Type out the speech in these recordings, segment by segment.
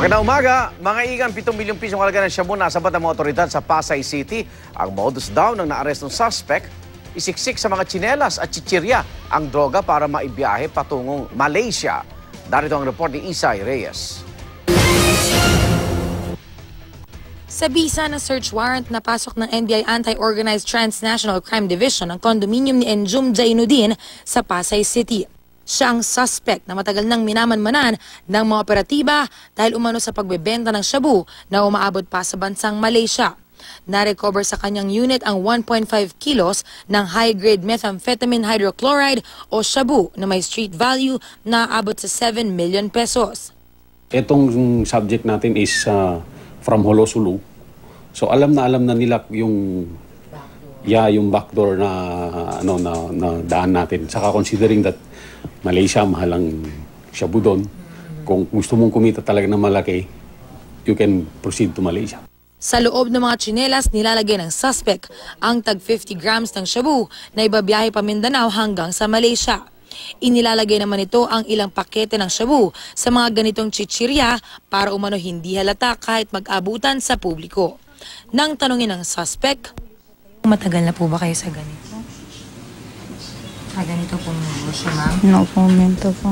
Magandang umaga! Mga igang 7 milyong ang halaga ng Shabu na sabat ng mga otoridad sa Pasay City. Ang modus daw ng naarestong suspect, isiksik sa mga tsinelas at chichirya ang droga para maibiyahe patungong Malaysia. Darito ang report ni Isay Reyes. Sa bisa na search warrant na pasok ng NBI Anti-Organized Transnational Crime Division ang kondominium ni Enjum Jainuddin sa Pasay City. Siya ang suspect na matagal nang minamanmanan ng mga operatiba dahil umano sa pagbebenta ng shabu na umaabot pa sa bansang Malaysia. Narecover sa kanyang unit ang 1.5 kilos ng high-grade methamphetamine hydrochloride o shabu na may street value na abot sa 7 million pesos. Itong subject natin is uh, from Holosulu. So alam na alam na nila yung yeah, yung backdoor na ano na, na daan natin. Saka considering that Malaysia mahalang shabu doon, kung gusto mong kumita talaga ng malaki, you can proceed to Malaysia. Sa loob ng mga chinelas, nilalagay ng suspect ang tag 50 grams ng shabu na ibabiyahe pa Mindanao hanggang sa Malaysia. Inilalagay naman ito ang ilang pakete ng shabu sa mga ganitong chichirya para umano hindi halata kahit mag-abutan sa publiko. Nang tanungin ng suspect Matagal na po ba kayo sa ganito? Sa ah, ganito po mga ma'am? No comment po.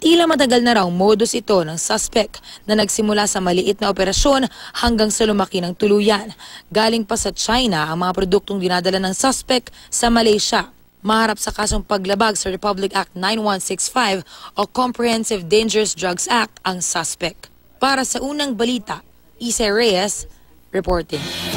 Tila matagal na raw modus ito ng suspect na nagsimula sa maliit na operasyon hanggang sa lumaki ng tuluyan. Galing pa sa China ang mga produktong dinadala ng suspect sa Malaysia. Maharap sa kasong paglabag sa Republic Act 9165 o Comprehensive Dangerous Drugs Act ang suspect. Para sa unang balita, Ise Reyes reporting.